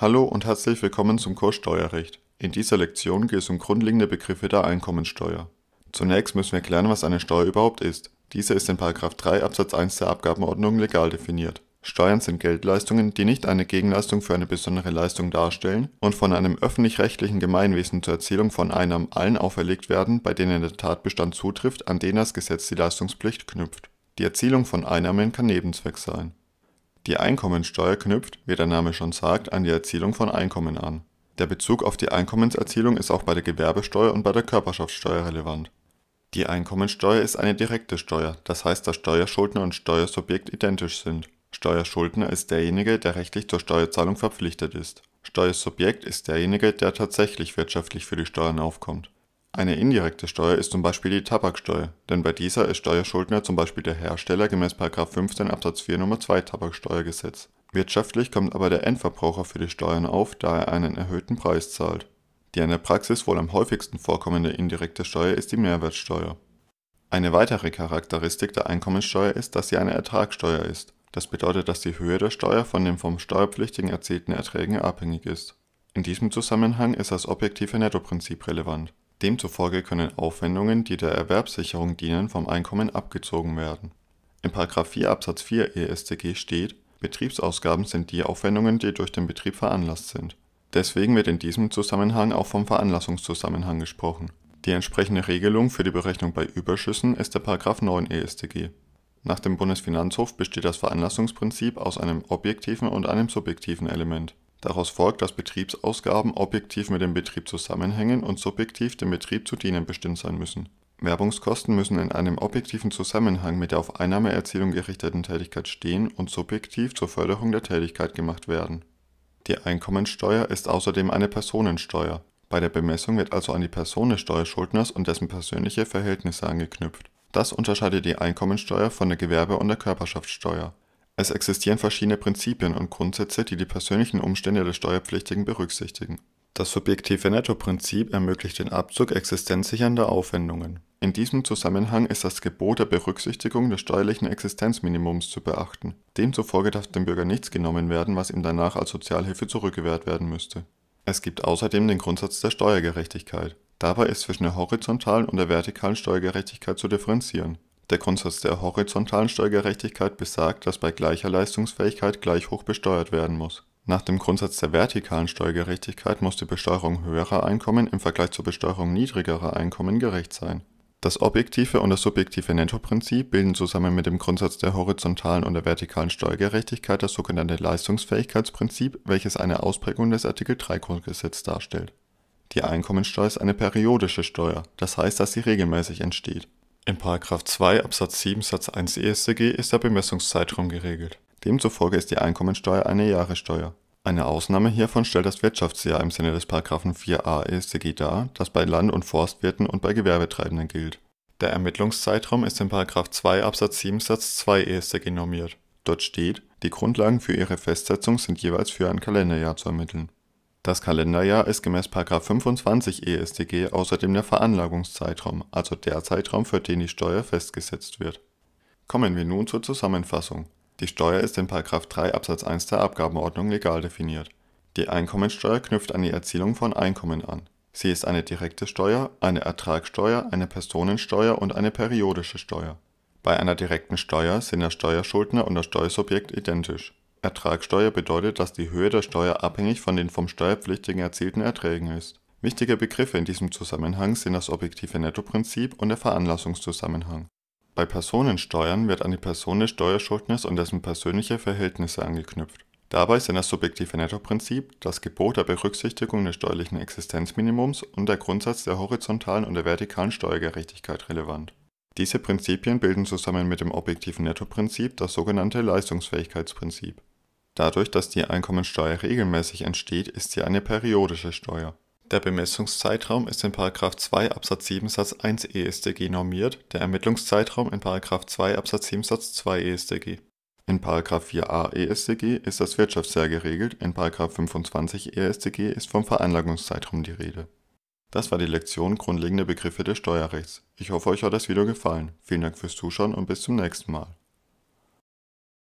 Hallo und herzlich willkommen zum Kurs Steuerrecht. In dieser Lektion geht es um grundlegende Begriffe der Einkommensteuer. Zunächst müssen wir klären, was eine Steuer überhaupt ist. Diese ist in 3 Absatz 1 der Abgabenordnung legal definiert. Steuern sind Geldleistungen, die nicht eine Gegenleistung für eine besondere Leistung darstellen und von einem öffentlich-rechtlichen Gemeinwesen zur Erzielung von Einnahmen allen auferlegt werden, bei denen der Tatbestand zutrifft, an den das Gesetz die Leistungspflicht knüpft. Die Erzielung von Einnahmen kann Nebenzweck sein. Die Einkommensteuer knüpft, wie der Name schon sagt, an die Erzielung von Einkommen an. Der Bezug auf die Einkommenserzielung ist auch bei der Gewerbesteuer und bei der Körperschaftssteuer relevant. Die Einkommensteuer ist eine direkte Steuer, das heißt, dass Steuerschuldner und Steuersubjekt identisch sind. Steuerschuldner ist derjenige, der rechtlich zur Steuerzahlung verpflichtet ist. Steuersubjekt ist derjenige, der tatsächlich wirtschaftlich für die Steuern aufkommt. Eine indirekte Steuer ist zum Beispiel die Tabaksteuer, denn bei dieser ist Steuerschuldner zum Beispiel der Hersteller gemäß 15 Absatz 4 Nr. 2 Tabaksteuergesetz. Wirtschaftlich kommt aber der Endverbraucher für die Steuern auf, da er einen erhöhten Preis zahlt. Die in der Praxis wohl am häufigsten vorkommende indirekte Steuer ist die Mehrwertsteuer. Eine weitere Charakteristik der Einkommenssteuer ist, dass sie eine Ertragssteuer ist. Das bedeutet, dass die Höhe der Steuer von den vom Steuerpflichtigen erzielten Erträgen abhängig ist. In diesem Zusammenhang ist das objektive Nettoprinzip relevant Demzufolge können Aufwendungen, die der Erwerbssicherung dienen, vom Einkommen abgezogen werden. In § 4 Absatz 4 EStG steht: Betriebsausgaben sind die Aufwendungen, die durch den Betrieb veranlasst sind. Deswegen wird in diesem Zusammenhang auch vom Veranlassungszusammenhang gesprochen. Die entsprechende Regelung für die Berechnung bei Überschüssen ist der § 9 EStG. Nach dem Bundesfinanzhof besteht das Veranlassungsprinzip aus einem objektiven und einem subjektiven Element Daraus folgt, dass Betriebsausgaben objektiv mit dem Betrieb zusammenhängen und subjektiv dem Betrieb zu dienen bestimmt sein müssen. Werbungskosten müssen in einem objektiven Zusammenhang mit der auf Einnahmeerzielung gerichteten Tätigkeit stehen und subjektiv zur Förderung der Tätigkeit gemacht werden. Die Einkommensteuer ist außerdem eine Personensteuer. Bei der Bemessung wird also an die Person des Steuerschuldners und dessen persönliche Verhältnisse angeknüpft. Das unterscheidet die Einkommensteuer von der Gewerbe- und der Körperschaftssteuer. Es existieren verschiedene Prinzipien und Grundsätze, die die persönlichen Umstände des Steuerpflichtigen berücksichtigen. Das subjektive Nettoprinzip ermöglicht den Abzug existenzsichernder Aufwendungen. In diesem Zusammenhang ist das Gebot der Berücksichtigung des steuerlichen Existenzminimums zu beachten. Demzufolge darf dem Bürger nichts genommen werden, was ihm danach als Sozialhilfe zurückgewährt werden müsste. Es gibt außerdem den Grundsatz der Steuergerechtigkeit. Dabei ist zwischen der horizontalen und der vertikalen Steuergerechtigkeit zu differenzieren. Der Grundsatz der horizontalen Steuergerechtigkeit besagt, dass bei gleicher Leistungsfähigkeit gleich hoch besteuert werden muss. Nach dem Grundsatz der vertikalen Steuergerechtigkeit muss die Besteuerung höherer Einkommen im Vergleich zur Besteuerung niedrigerer Einkommen gerecht sein. Das objektive und das subjektive Nettoprinzip bilden zusammen mit dem Grundsatz der horizontalen und der vertikalen Steuergerechtigkeit das sogenannte Leistungsfähigkeitsprinzip, welches eine Ausprägung des Artikel 3 Grundgesetz darstellt. Die Einkommensteuer ist eine periodische Steuer, das heißt, dass sie regelmäßig entsteht. In § 2 Absatz 7 Satz 1 EStG ist der Bemessungszeitraum geregelt. Demzufolge ist die Einkommensteuer eine Jahressteuer. Eine Ausnahme hiervon stellt das Wirtschaftsjahr im Sinne des § 4a EStG dar, das bei Land- und Forstwirten und bei Gewerbetreibenden gilt. Der Ermittlungszeitraum ist in § 2 Absatz 7 Satz 2 EStG normiert. Dort steht, die Grundlagen für ihre Festsetzung sind jeweils für ein Kalenderjahr zu ermitteln das Kalenderjahr ist gemäß § 25 EStG außerdem der Veranlagungszeitraum, also der Zeitraum, für den die Steuer festgesetzt wird. Kommen wir nun zur Zusammenfassung. Die Steuer ist in § 3 Absatz 1 der Abgabenordnung legal definiert. Die Einkommensteuer knüpft an die Erzielung von Einkommen an. Sie ist eine direkte Steuer, eine Ertragssteuer, eine Personensteuer und eine periodische Steuer. Bei einer direkten Steuer sind der Steuerschuldner und das Steuersubjekt identisch. Ertragssteuer bedeutet, dass die Höhe der Steuer abhängig von den vom Steuerpflichtigen erzielten Erträgen ist. Wichtige Begriffe in diesem Zusammenhang sind das objektive Nettoprinzip und der Veranlassungszusammenhang. Bei Personensteuern wird an die Person des Steuerschuldners und dessen persönliche Verhältnisse angeknüpft. Dabei sind das subjektive Nettoprinzip, das Gebot der Berücksichtigung des steuerlichen Existenzminimums und der Grundsatz der horizontalen und der vertikalen Steuergerechtigkeit relevant diese Prinzipien bilden zusammen mit dem objektiven Nettoprinzip das sogenannte Leistungsfähigkeitsprinzip. Dadurch, dass die Einkommensteuer regelmäßig entsteht, ist sie eine periodische Steuer. Der Bemessungszeitraum ist in 2 Absatz 7 Satz 1 ESDG normiert, der Ermittlungszeitraum in 2 Absatz 7 Satz 2 ESDG. In 4a ESDG ist das Wirtschaftsjahr geregelt, in 25 ESDG ist vom Veranlagungszeitraum die Rede das war die Lektion Grundlegende Begriffe des Steuerrechts. Ich hoffe, euch hat das Video gefallen. Vielen Dank fürs Zuschauen und bis zum nächsten Mal.